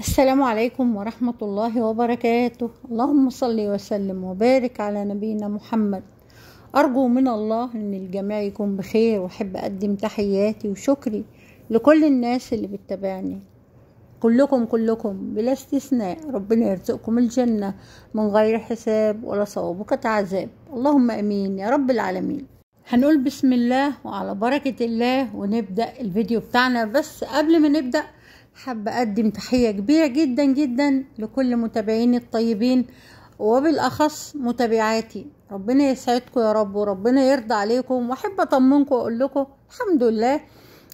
السلام عليكم ورحمة الله وبركاته اللهم صل وسلم وبارك على نبينا محمد أرجو من الله أن الجميع يكون بخير وأحب أقدم تحياتي وشكري لكل الناس اللي بتتابعني كلكم كلكم بلا استثناء ربنا يرزقكم الجنة من غير حساب ولا صواب عذاب اللهم أمين يا رب العالمين هنقول بسم الله وعلى بركة الله ونبدأ الفيديو بتاعنا بس قبل ما نبدأ حابة أقدم تحية كبيرة جدا جدا لكل متابعيني الطيبين وبالأخص متابعاتي ربنا يسعدكم يا رب وربنا يرضى عليكم وأحب أطمنكم وأقول لكم الحمد لله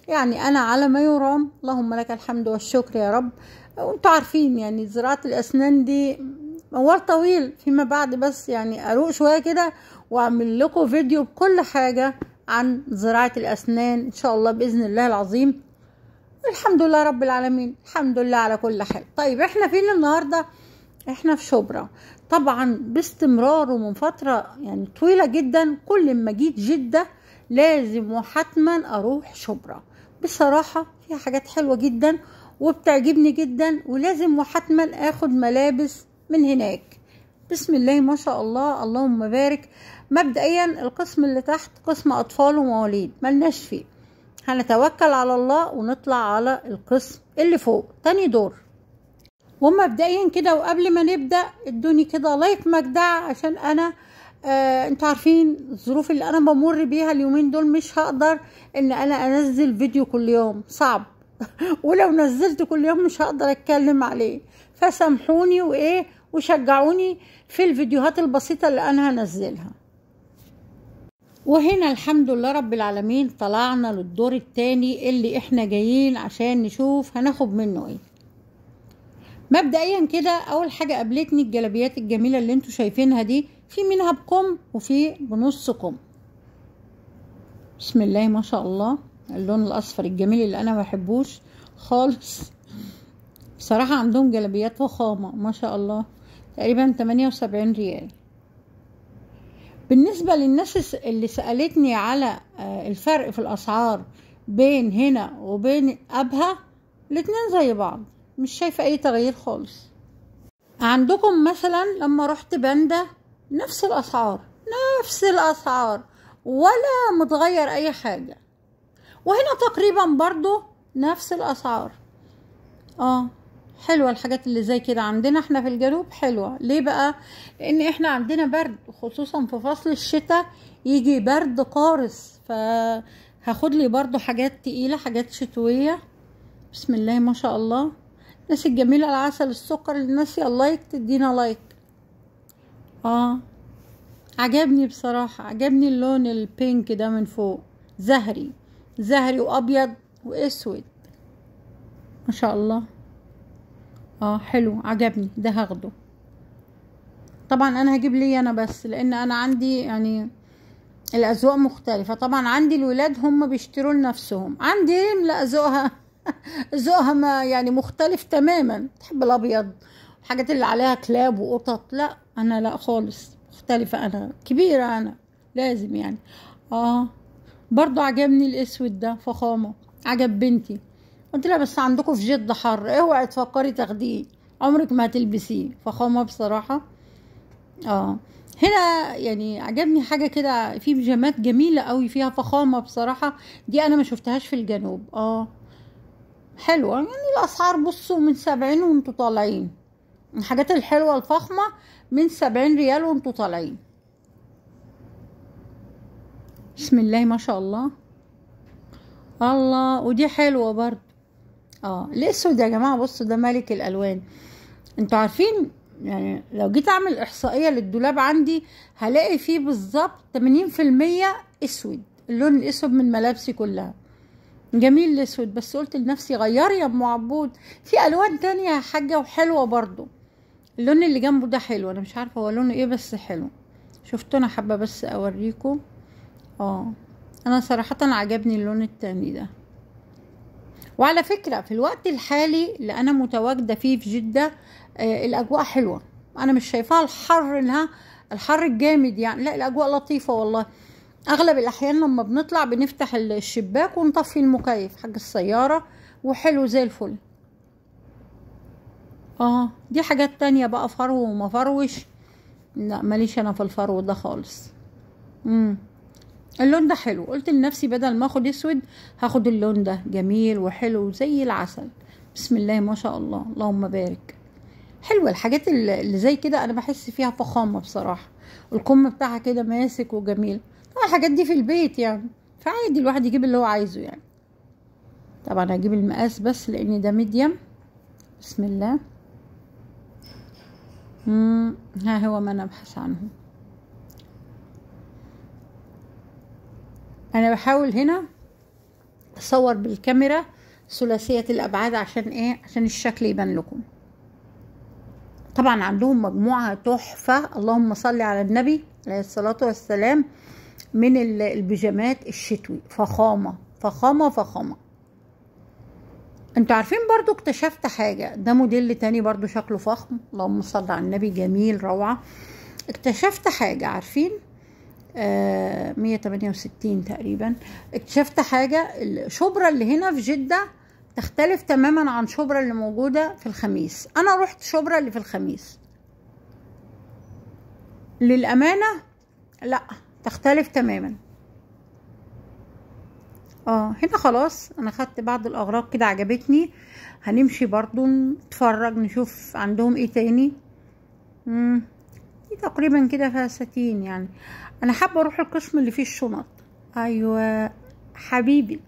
يعني أنا على ما يرام اللهم لك الحمد والشكر يا رب وانتوا عارفين يعني زراعة الأسنان دي موال طويل فيما بعد بس يعني أروق شوية كده وأعمل لكم فيديو بكل حاجة عن زراعة الأسنان إن شاء الله بإذن الله العظيم الحمد لله رب العالمين الحمد لله على كل حال طيب احنا فين النهارده احنا في شبرا طبعا باستمرار ومن فتره يعني طويله جدا كل ما جيت جده لازم وحتما اروح شبرا بصراحه فيها حاجات حلوه جدا وبتعجبني جدا ولازم وحتما اخد ملابس من هناك بسم الله ما شاء الله اللهم بارك مبدئيا القسم اللي تحت قسم اطفال ومواليد ملناش فيه هنتوكل على الله ونطلع على القسم اللي فوق تاني دور ومبدئيا كده وقبل ما نبدا ادوني كده لايك مجدع عشان انا آه انتوا عارفين الظروف اللي انا بمر بيها اليومين دول مش هقدر ان انا انزل فيديو كل يوم صعب ولو نزلت كل يوم مش هقدر اتكلم عليه فسامحوني وايه وشجعوني في الفيديوهات البسيطه اللي انا هنزلها وهنا الحمد لله رب العالمين طلعنا للدور التاني اللي احنا جايين عشان نشوف هناخد منه ايه مبدئيا كده اول حاجه قابلتني الجلابيات الجميله اللي انتوا شايفينها دي في منها بكم وفي بنص كم بسم الله ما شاء الله اللون الاصفر الجميل اللي انا ما بحبوش خالص بصراحه عندهم جلابيات فخامه ما شاء الله تقريبا 78 ريال بالنسبة للناس اللي سألتني على آه، الفرق في الأسعار بين هنا وبين أبها الاتنين زي بعض مش شايفة أي تغيير خالص عندكم مثلا لما رحت باندا نفس الأسعار نفس الأسعار ولا متغير أي حاجة وهنا تقريبا برضو نفس الأسعار اه حلوة الحاجات اللي زي كده عندنا احنا في الجنوب حلوة ليه بقى لان احنا عندنا برد خصوصا في فصل الشتاء يجي برد قارس هاخد لي برضو حاجات تقيلة حاجات شتوية بسم الله ما شاء الله الناس الجميلة العسل السكر الناس يا لايك تدينا لايك اه عجبني بصراحة عجبني اللون البينك ده من فوق زهري زهري وابيض واسود ما شاء الله اه حلو عجبني ده هاخده طبعا انا هجيب لي انا بس لان انا عندي يعني الاذواق مختلفه طبعا عندي الولاد هم بيشتروا لنفسهم عندي لا ذوقها ذوقها ما يعني مختلف تماما تحب الابيض الحاجات اللي عليها كلاب وقطط لا انا لا خالص مختلفه انا كبيره انا لازم يعني اه برضو عجبني الاسود ده فخامه عجب بنتي قلت لها بس عندكم في جدة حر اوعي تفكري تاخديه عمرك ما هتلبسيه فخامة بصراحة اه هنا يعني عجبني حاجة كده في بيجامات جميلة قوي فيها فخامة بصراحة دي انا ما شفتهاش في الجنوب اه حلوة يعني الاسعار بصوا من سبعين وانتوا طالعين الحاجات الحلوة الفخمة من سبعين ريال وانتوا طالعين بسم الله ما شاء الله الله ودي حلوة برضه اه الاسود يا جماعه بصوا ده ملك الالوان انتوا عارفين يعني لو جيت اعمل احصائيه للدولاب عندي هلاقي فيه بالظبط 80% اسود اللون الاسود من ملابسي كلها جميل الاسود بس قلت لنفسي غيري يا ام عبود في الوان تانية يا حاجه وحلوه برضو اللون اللي جنبه ده حلو انا مش عارفه هو لونه ايه بس حلو شفتوا انا حابه بس اوريكم اه انا صراحه عجبني اللون التاني ده وعلى فكرة في الوقت الحالي اللي أنا متواجدة فيه في جدة آه، الأجواء حلوة أنا مش شايفاها الحر لها الحر الجامد يعني لا الأجواء لطيفة والله أغلب الأحيان لما بنطلع بنفتح الشباك ونطفي المكيف حق السيارة وحلو زي الفل اه دي حاجات تانية بقى فرو وما فروش لا ماليش انا في الفرو ده خالص اللون ده حلو قلت لنفسي بدل ما اخد اسود هاخد اللون ده جميل وحلو زي العسل بسم الله ما شاء الله اللهم بارك حلوه الحاجات اللي زي كده انا بحس فيها فخامه بصراحه الكم بتاعها كده ماسك وجميل طبعا الحاجات دي في البيت يعني فعادي الواحد يجيب اللي هو عايزه يعني طبعا هجيب المقاس بس لان ده ميديم بسم الله ها هو ما انا ابحث عنه انا بحاول هنا اصور بالكاميرا ثلاثية الابعاد عشان ايه عشان الشكل يبان لكم طبعا عندهم مجموعة تحفة اللهم صل على النبي عليه الصلاة والسلام من البيجامات الشتوي فخامة فخامة فخامة انتوا عارفين برضو اكتشفت حاجة ده موديل تاني برضو شكله فخم اللهم صل على النبي جميل روعة اكتشفت حاجة عارفين 168 آه، تقريبا اكتشفت حاجة الشبرة اللي هنا في جدة تختلف تماما عن شبرا اللي موجودة في الخميس أنا رحت شبرا اللي في الخميس للأمانة لا تختلف تماما اه هنا خلاص انا خدت بعض الاغراض كده عجبتني هنمشي برضو نتفرج نشوف عندهم ايه تاني امم دي تقريبا كده فساتين يعني انا حابه اروح القسم اللي فيه الشنط ايوه حبيبي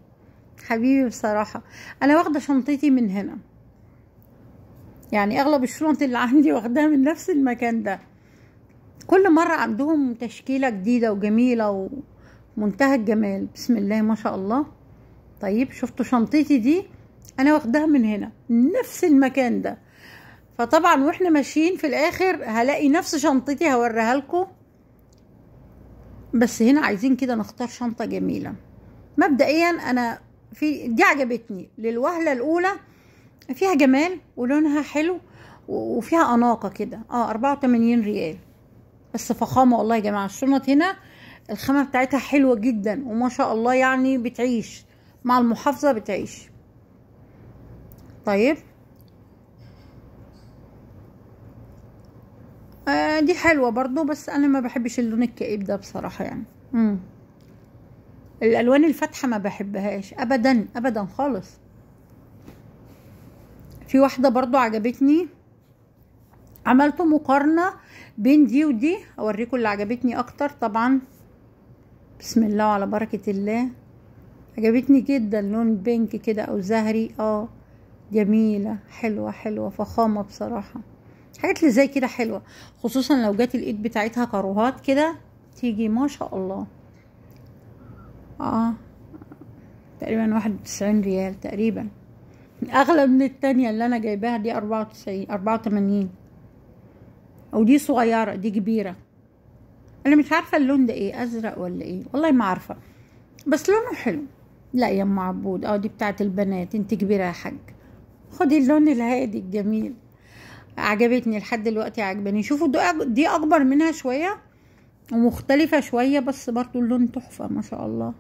حبيبي بصراحه انا واخده شنطتي من هنا يعني اغلب الشنط اللي عندي واخداها من نفس المكان ده كل مره عندهم تشكيله جديده وجميله ومنتهى الجمال بسم الله ما شاء الله طيب شفتوا شنطتي دي انا واخداها من هنا نفس المكان ده فطبعا واحنا ماشيين في الاخر هلاقي نفس شنطتي هوريها لكم بس هنا عايزين كده نختار شنطه جميله مبدئيا انا في دي عجبتني للوهله الاولى فيها جمال ولونها حلو وفيها اناقه كده اه 84 ريال بس فخامه والله يا جماعه الشنط هنا الخامه بتاعتها حلوه جدا وما شاء الله يعني بتعيش مع المحافظه بتعيش طيب آه دي حلوة برضو بس انا ما بحبش اللون الكئيب ده بصراحة يعني مم. الالوان الفاتحة ما بحبهاش ابدا ابدا خالص في واحدة برضو عجبتني عملت مقارنة بين دي ودي اوريكم اللي عجبتني اكتر طبعا بسم الله وعلى بركة الله عجبتني جدا لون بينك كده او زهري اه جميلة حلوة حلوة فخامة بصراحة حاجات اللي زي كده حلوه خصوصا لو جت الايد بتاعتها كروهات كده تيجي ما شاء الله اه تقريبا واحد وتسعين ريال تقريبا اغلى من التانية اللي انا جايباها دي اربعة وتسعين اربعة وتمانين او دي صغيرة دي كبيرة انا مش عارفة اللون ده ايه ازرق ولا ايه والله ما عارفة بس لونه حلو لا يا ام عبود اه دي بتاعت البنات انت كبيرة يا حاج خدي اللون الهادي الجميل عجبتني لحد دلوقتي عجباني شوفوا دي اكبر منها شويه ومختلفه شويه بس برضو اللون تحفه ما شاء الله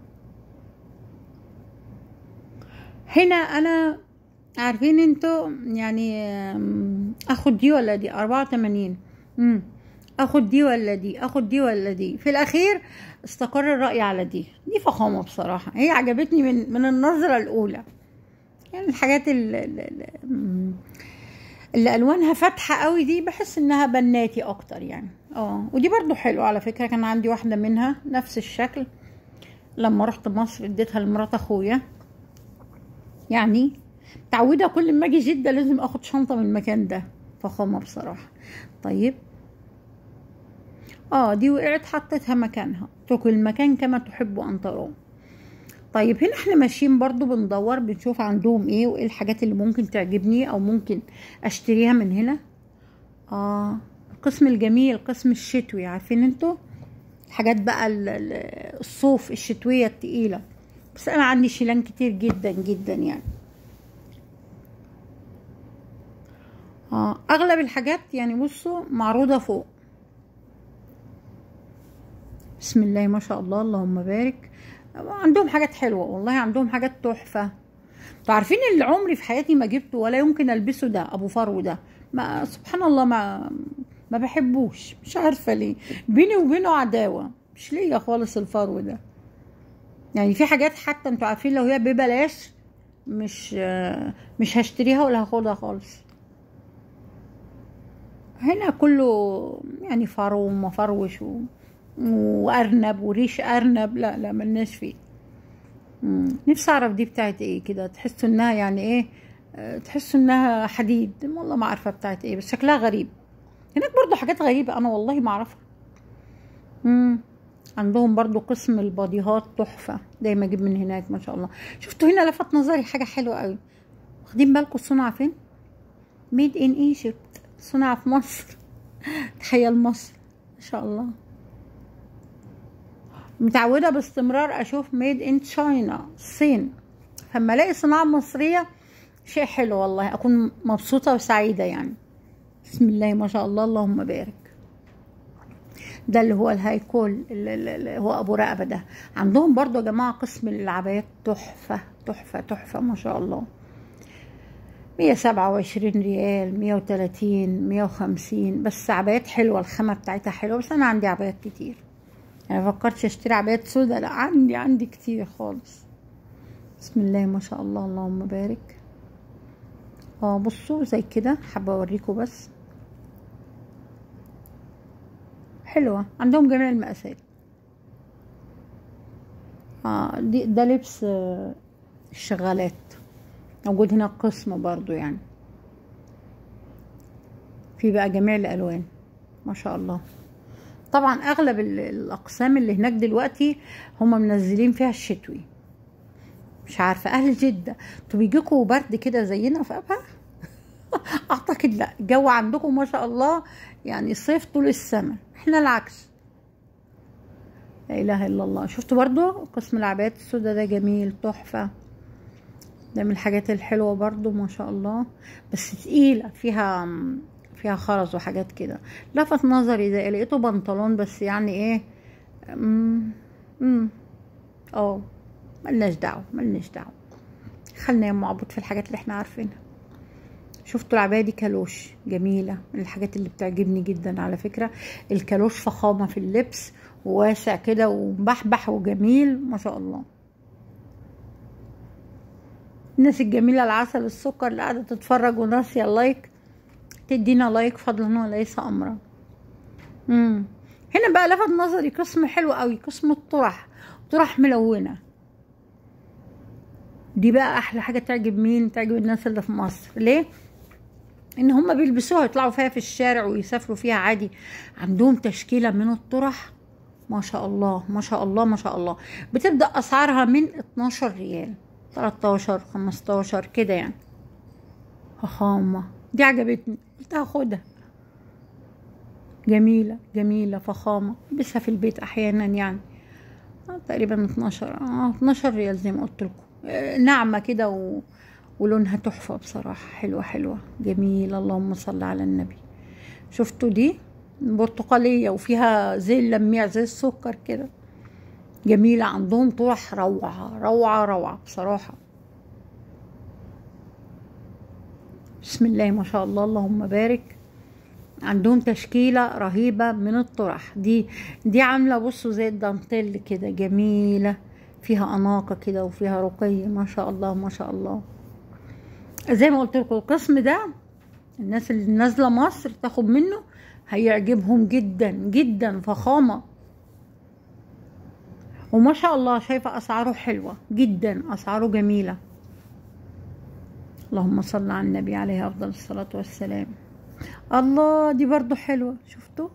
هنا انا عارفين انتوا يعني اخد دي ولا دي اربعة وتمانين اخد دي ولا دي اخد دي ولا دي في الاخير استقر الرأي على دي دي فخامة بصراحة هي عجبتني من, من النظرة الاولى يعني الحاجات اللي اللي الوانها فاتحه قوي دي بحس انها بناتي اكتر يعني اه ودي برضو حلوه على فكره كان عندي واحده منها نفس الشكل لما رحت مصر اديتها لمرات اخويا يعني متعوده كل ما اجي جده لازم اخد شنطه من المكان ده فخامه بصراحه طيب اه دي وقعت حطيتها مكانها اتركوا المكان كما تحب ان تراه طيب هنا احنا ماشيين برضو بندور بنشوف عندهم ايه وايه الحاجات اللي ممكن تعجبني او ممكن اشتريها من هنا اه القسم الجميل القسم الشتوي عارفين انتوا حاجات بقى الصوف الشتويه التقيله بس انا عندي شيلان كتير جدا جدا يعني آه اغلب الحاجات يعني بصوا معروضه فوق بسم الله ما شاء الله اللهم بارك عندهم حاجات حلوه والله عندهم حاجات تحفه انتوا عارفين اللي عمري في حياتي ما جبته ولا يمكن البسه ده ابو فرو ده ما سبحان الله ما ما بحبوش مش عارفه ليه بيني وبينه عداوه مش ليا خالص الفرو ده يعني في حاجات حتى انتوا عارفين لو هي ببلاش مش مش هشتريها ولا هاخدها خالص هنا كله يعني فرو ومفروش و... وارنب وريش ارنب لا لا ملناش فيه نفسي اعرف دي بتاعت ايه كده تحسوا انها يعني ايه آه، تحسوا انها حديد والله ما عارفه بتاعت ايه بس شكلها غريب هناك برضو حاجات غريبه انا والله ما اعرفها عندهم برضو قسم الباديهات تحفه دايما اجيب من هناك ما شاء الله شفتوا هنا لفت نظري حاجه حلوه قوي واخدين بالكم الصنعه فين ميد ان ايجيبت صنعه في مصر تخيل مصر ما شاء الله متعوده باستمرار اشوف ميد ان تشاينا الصين فما الاقي صناعه مصريه شيء حلو والله اكون مبسوطه وسعيده يعني بسم الله ما شاء الله اللهم بارك ده اللي هو الهايكول اللي هو ابو رقبه ده عندهم برضو يا جماعه قسم العبايات تحفه تحفه تحفه ما شاء الله مية سبعة وعشرين ريال مية وتلاتين مية وخمسين بس عبايات حلوة الخامة بتاعتها حلوة بس أنا عندي عبايات كتير انا يعني فكرتش اشتري عبايات سودا لا عندي عندي كتير خالص بسم الله ما شاء الله اللهم بارك اه بصوا زي كده حابه اوريكم بس حلوه عندهم جميع المقاسات اه دي ده لبس آه، الشغالات موجود هنا قسم برضو يعني في بقى جميع الالوان ما شاء الله طبعا اغلب الاقسام اللي هناك دلوقتي هم منزلين فيها الشتوي مش عارفه اهل جده انتوا بيجيكوا برد كده زينا في ابها اعتقد لا الجو عندكم ما شاء الله يعني صيف طول السنه احنا العكس لا اله الا الله شفتوا برضو قسم العبايات السوداء ده جميل تحفه ده من الحاجات الحلوه برضو ما شاء الله بس تقيله فيها فيها خرز وحاجات كده لفت نظري ده لقيته بنطلون بس يعني ايه أمم،, امم اه ملناش دعوه ملناش دعوه خلنا يا معبود في الحاجات اللي احنا عارفينها شفتوا العبايه دي كالوش جميله من الحاجات اللي بتعجبني جدا على فكره الكالوش فخامه في اللبس وواسع كده ومبحبح وجميل ما شاء الله الناس الجميله العسل السكر اللي قاعده تتفرج وناسيه اللايك تدينا لايك فضلا وليس امرا مم. هنا بقى لفت نظري قسم حلو قوي قسم الطرح طرح ملونه دي بقى احلى حاجه تعجب مين تعجب الناس اللي في مصر ليه ان هم بيلبسوها يطلعوا فيها في الشارع ويسافروا فيها عادي عندهم تشكيله من الطرح ما شاء الله ما شاء الله ما شاء الله بتبدا اسعارها من 12 ريال 13 15 كده يعني فخامه دي عجبتني قلت هاخدها جميلة جميلة فخامة البسها في البيت احيانا يعني آه، تقريبا 12 اه 12 ريال زي ما قلت لكم آه، ناعمة كده و... ولونها تحفة بصراحة حلوة حلوة جميلة اللهم صل على النبي شفتوا دي برتقالية وفيها زي اللميع زي السكر كده جميلة عندهم طرح روعة روعة روعة بصراحة بسم الله ما شاء الله اللهم بارك عندهم تشكيلة رهيبة من الطرح دي دي عاملة بصوا زي الدانتيل كده جميلة فيها أناقة كده وفيها رقي ما شاء الله ما شاء الله زي ما قلت لكم القسم ده الناس اللي نازلة مصر تاخد منه هيعجبهم جدا جدا فخامة وما شاء الله شايفة أسعاره حلوة جدا أسعاره جميلة اللهم صل على النبي عليه أفضل الصلاة والسلام الله دي برضو حلوة شفتوا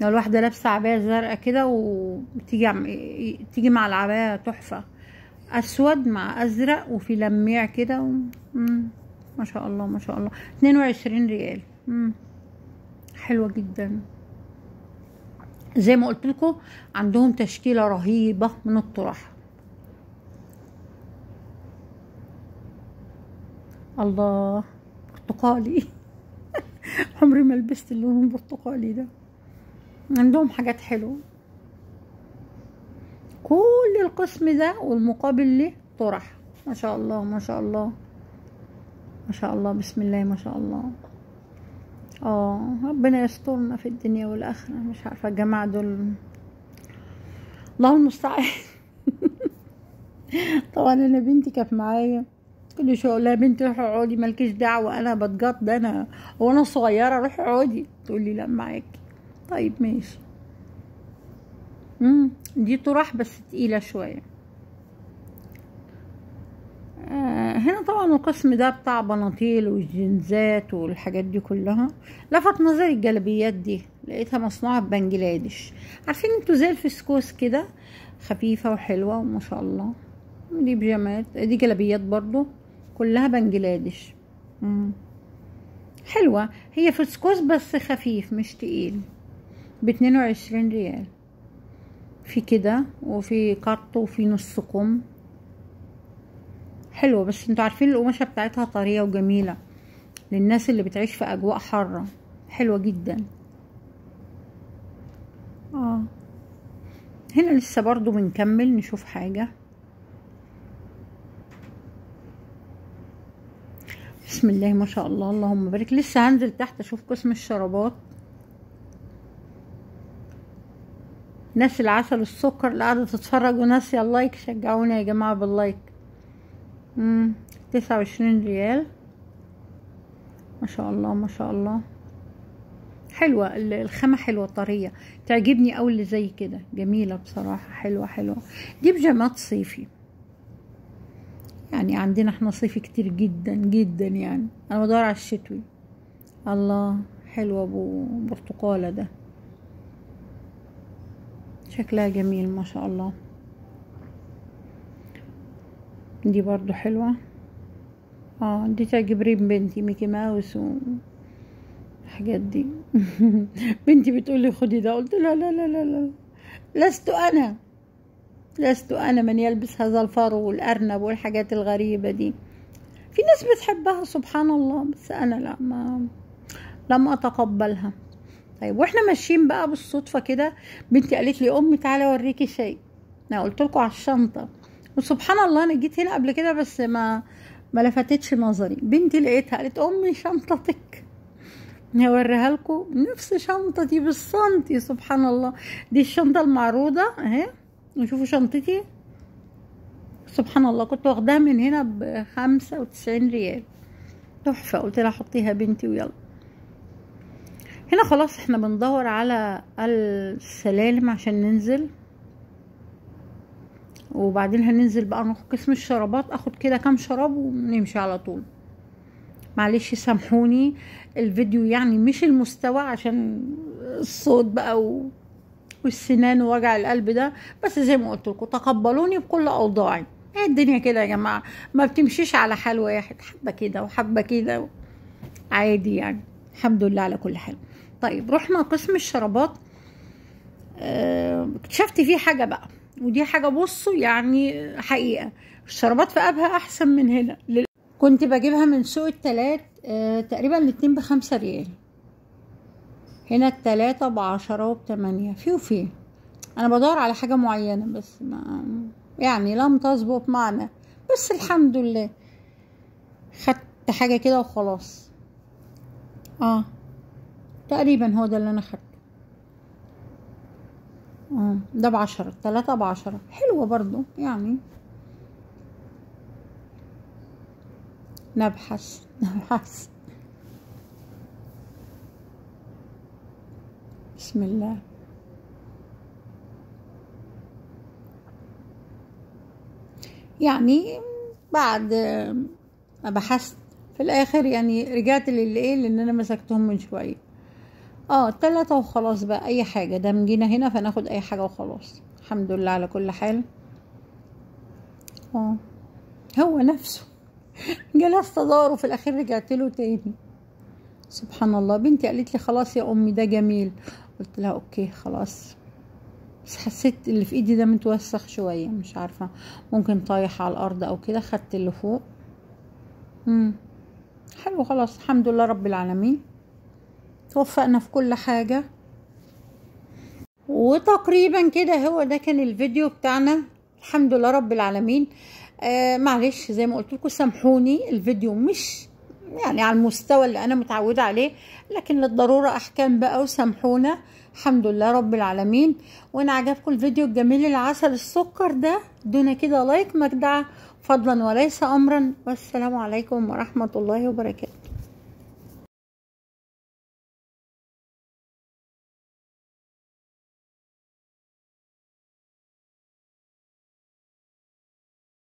لو الواحدة لابسة عباية زرقاء كده وتيجي تيجي مع العباية تحفة أسود مع أزرق وفي لميع كده و... ما شاء الله ما شاء الله 22 ريال مم. حلوة جدا زي ما قلت لكم عندهم تشكيلة رهيبة من الطرح الله برتقالي عمري ما لبست اللون البرتقالي ده عندهم حاجات حلوه كل القسم ده والمقابل له طرح ما شاء الله ما شاء الله ما شاء الله بسم الله ما شاء الله اه ربنا يسترنا في الدنيا والاخره مش عارفه الجماعه دول الله المستعان طبعا انا بنتي كانت معايا كل شويه اقول لها بنت روحي اقعدي مالكيش دعوه انا بتجط ده انا وانا صغيره روحي اقعدي تقول لي لا معاكي طيب ماشي امم دي طرح بس تقيله شويه آه، هنا طبعا القسم ده بتاع بناطيل والجنزات والحاجات دي كلها لفت نظري الجلبيات دي لقيتها مصنوعه ببنجلاديش بنجلاديش عارفين انتوا زي الفسكوس كده خفيفه وحلوه وما شاء الله دي بيجامات دي جلبيات برضو كلها بنجلاديش مم. حلوة هي فسكوس بس خفيف مش تقيل باتنين وعشرين ريال في كده وفي قط وفي نص كم حلوة بس انتوا عارفين القماشة بتاعتها طرية وجميلة للناس اللي بتعيش في اجواء حارة حلوة جدا اه هنا لسه برضو بنكمل نشوف حاجة بسم الله ما شاء الله اللهم بارك لسه هنزل تحت اشوف قسم الشرابات ناس العسل والسكر اللي قاعده تتفرج وناس اللايك شجعونا يا جماعه باللايك امم 29 ريال ما شاء الله ما شاء الله حلوة الخامة حلوة طرية تعجبني اول اللي زي كده جميلة بصراحة حلوة حلوة دي بجامات صيفي يعني عندنا احنا صيفي كتير جدا جدا يعني انا بدور على الشتوي الله حلوة ابو برتقاله ده شكلها جميل ما شاء الله دي برضو حلوه اه دي تعجب ريم بنتي ميكي ماوس و الحاجات دي بنتي بتقولي خدي ده قلت لها لا لا لا لا لست انا لست أنا من يلبس هذا الفرو والأرنب والحاجات الغريبة دي في ناس بتحبها سبحان الله بس أنا لا ما لم أتقبلها طيب واحنا ماشيين بقى بالصدفة كده بنتي قالت لي أمي تعالى أوريكي شيء أنا قلت لكم على الشنطة وسبحان الله أنا جيت هنا قبل كده بس ما ما لفتتش نظري بنتي لقيتها قالت أمي شنطتك هوريها لكم نفس شنطتي بالسنتي سبحان الله دي الشنطة المعروضة أهي وشوفوا شنطتي سبحان الله كنت واخداها من هنا بخمسة وتسعين ريال تحفة قلت لها حطيها بنتي ويلا هنا خلاص احنا بندور على السلالم عشان ننزل وبعدين هننزل بقى ناخد قسم الشرابات اخد كده كام شراب ونمشي على طول معلش سامحوني الفيديو يعني مش المستوى عشان الصوت بقى و... والسنان ووجع القلب ده بس زي ما قلت لكم تقبلوني بكل اوضاعي هي الدنيا كده يا جماعه ما بتمشيش على حال واحد حبه كده وحبه كده عادي يعني الحمد لله على كل حال طيب رحنا قسم الشرابات آه، اكتشفت فيه حاجه بقى ودي حاجه بصوا يعني حقيقه الشرابات في ابها احسن من هنا كنت بجيبها من سوق التلات آه، تقريبا الاتنين بخمسة ريال هنا التلاتة بعشرة وبتمانية في وفي أنا بدور على حاجة معينة بس ما يعني لم تظبط معنا بس الحمد لله خدت حاجة كده وخلاص اه تقريبا هو ده اللي أنا خدته اه ده بعشرة تلاتة بعشرة حلوة برضو يعني نبحث نبحث بسم الله يعني بعد ما بحثت في الاخر يعني رجعت للايه لان انا مسكتهم من شويه اه تلاتة وخلاص بقى اي حاجة ده جينا هنا فناخد اي حاجة وخلاص الحمد لله على كل حال اه هو نفسه جلست اداره في الاخير رجعت له تاني سبحان الله بنتي قالت لي خلاص يا امي ده جميل قلت لها اوكي خلاص بس حسيت اللي في ايدي ده متوسخ شويه مش عارفه ممكن طايح على الارض او كده خدت اللي فوق مم. حلو خلاص الحمد لله رب العالمين توفقنا في كل حاجه وتقريبا كده هو ده كان الفيديو بتاعنا الحمد لله رب العالمين آه معلش زي ما قلت لكم سامحوني الفيديو مش يعني على المستوى اللي انا متعوده عليه لكن للضروره احكام بقى وسامحونا الحمد لله رب العالمين وانا عجبكم الفيديو الجميل العسل السكر ده دون كده لايك مجدعه فضلا وليس امرا والسلام عليكم ورحمه الله وبركاته